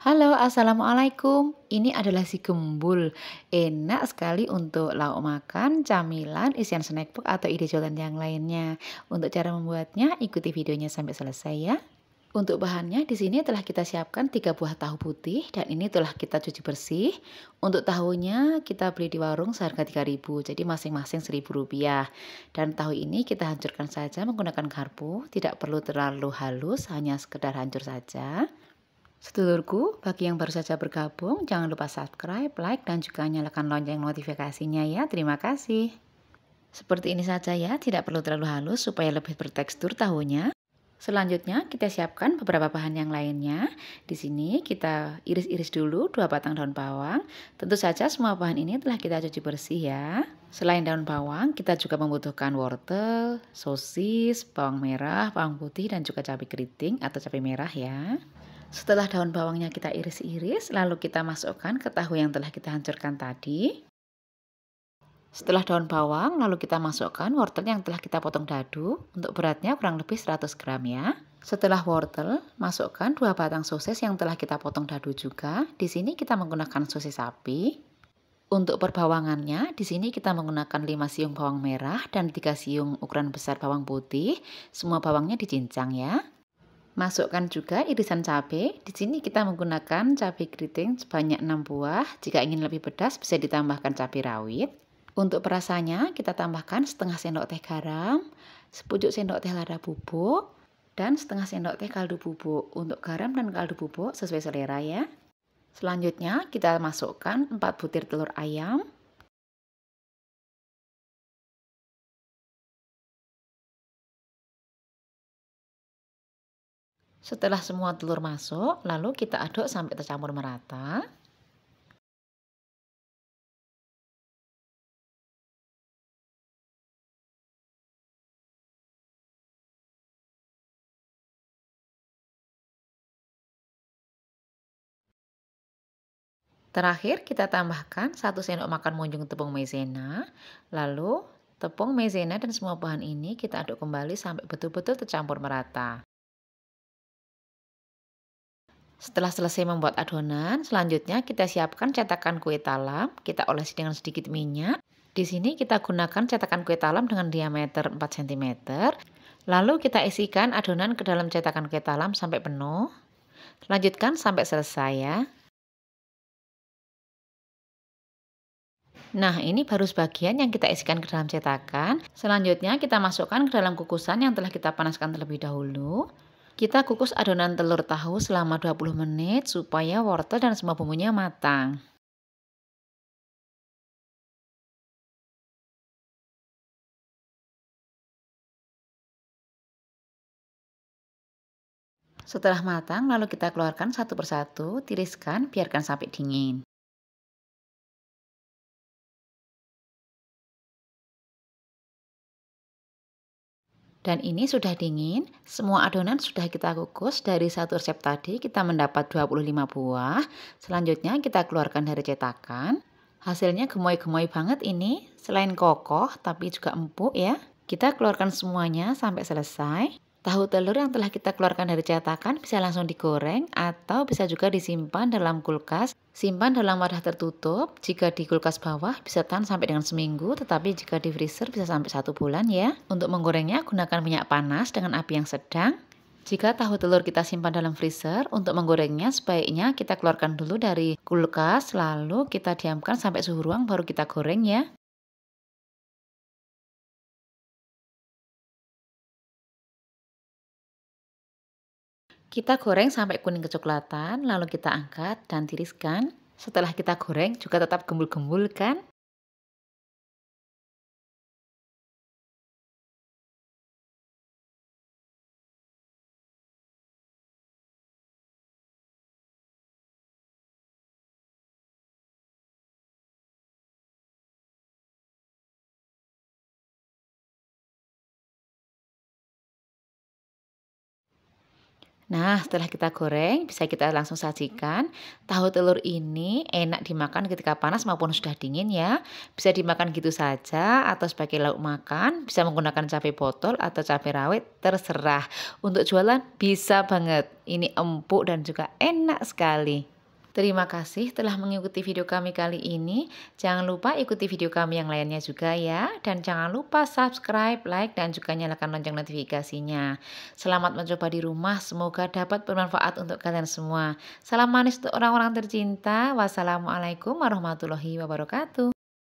Halo, Assalamualaikum. Ini adalah si gembul. Enak sekali untuk lauk makan, camilan, isian snack book, atau ide jualan yang lainnya. Untuk cara membuatnya, ikuti videonya sampai selesai ya. Untuk bahannya, di sini telah kita siapkan 3 buah tahu putih dan ini telah kita cuci bersih. Untuk tahunya kita beli di warung seharga 3000 jadi masing-masing 1000 rupiah. Dan tahu ini kita hancurkan saja menggunakan garpu, tidak perlu terlalu halus, hanya sekedar hancur saja. Sedulurku, bagi yang baru saja bergabung, jangan lupa subscribe, like, dan juga nyalakan lonceng notifikasinya ya. Terima kasih. Seperti ini saja ya, tidak perlu terlalu halus supaya lebih bertekstur tahunya. Selanjutnya kita siapkan beberapa bahan yang lainnya. Di sini kita iris-iris dulu dua batang daun bawang. Tentu saja semua bahan ini telah kita cuci bersih ya. Selain daun bawang, kita juga membutuhkan wortel, sosis, bawang merah, bawang putih, dan juga cabai keriting atau cabai merah ya. Setelah daun bawangnya kita iris-iris, lalu kita masukkan ke tahu yang telah kita hancurkan tadi. Setelah daun bawang, lalu kita masukkan wortel yang telah kita potong dadu. Untuk beratnya kurang lebih 100 gram ya. Setelah wortel, masukkan dua batang sosis yang telah kita potong dadu juga. Di sini kita menggunakan sosis sapi. Untuk perbawangannya, di sini kita menggunakan 5 siung bawang merah dan 3 siung ukuran besar bawang putih. Semua bawangnya dicincang ya. Masukkan juga irisan cabai. Di sini kita menggunakan cabai keriting sebanyak 6 buah. Jika ingin lebih pedas bisa ditambahkan cabai rawit. Untuk perasanya kita tambahkan setengah sendok teh garam, sepucuk sendok teh lada bubuk, dan setengah sendok teh kaldu bubuk. Untuk garam dan kaldu bubuk sesuai selera ya. Selanjutnya kita masukkan 4 butir telur ayam, Setelah semua telur masuk, lalu kita aduk sampai tercampur merata. Terakhir, kita tambahkan 1 sendok makan munjung tepung maizena. Lalu, tepung maizena dan semua bahan ini kita aduk kembali sampai betul-betul tercampur merata. Setelah selesai membuat adonan, selanjutnya kita siapkan cetakan kue talam. Kita olesi dengan sedikit minyak. Di sini kita gunakan cetakan kue talam dengan diameter 4 cm. Lalu kita isikan adonan ke dalam cetakan kue talam sampai penuh. Lanjutkan sampai selesai ya. Nah, ini baru sebagian yang kita isikan ke dalam cetakan. Selanjutnya kita masukkan ke dalam kukusan yang telah kita panaskan terlebih dahulu. Kita kukus adonan telur tahu selama 20 menit supaya wortel dan semua bumbunya matang. Setelah matang, lalu kita keluarkan satu persatu, tiriskan, biarkan sampai dingin. Dan ini sudah dingin, semua adonan sudah kita kukus dari satu resep tadi kita mendapat 25 buah. Selanjutnya kita keluarkan dari cetakan. Hasilnya gemoy-gemoy banget ini, selain kokoh tapi juga empuk ya. Kita keluarkan semuanya sampai selesai. Tahu telur yang telah kita keluarkan dari cetakan bisa langsung digoreng atau bisa juga disimpan dalam kulkas Simpan dalam wadah tertutup, jika di kulkas bawah bisa tahan sampai dengan seminggu, tetapi jika di freezer bisa sampai satu bulan ya. Untuk menggorengnya gunakan minyak panas dengan api yang sedang. Jika tahu telur kita simpan dalam freezer, untuk menggorengnya sebaiknya kita keluarkan dulu dari kulkas, lalu kita diamkan sampai suhu ruang baru kita goreng ya. Kita goreng sampai kuning kecoklatan, lalu kita angkat dan tiriskan. Setelah kita goreng juga tetap gembul-gembul kan? Nah, setelah kita goreng, bisa kita langsung sajikan. Tahu telur ini enak dimakan ketika panas maupun sudah dingin ya. Bisa dimakan gitu saja atau sebagai lauk makan, bisa menggunakan cabai botol atau cabai rawit, terserah. Untuk jualan bisa banget. Ini empuk dan juga enak sekali. Terima kasih telah mengikuti video kami kali ini. Jangan lupa ikuti video kami yang lainnya juga ya. Dan jangan lupa subscribe, like, dan juga nyalakan lonceng notifikasinya. Selamat mencoba di rumah. Semoga dapat bermanfaat untuk kalian semua. Salam manis untuk orang-orang tercinta. Wassalamualaikum warahmatullahi wabarakatuh.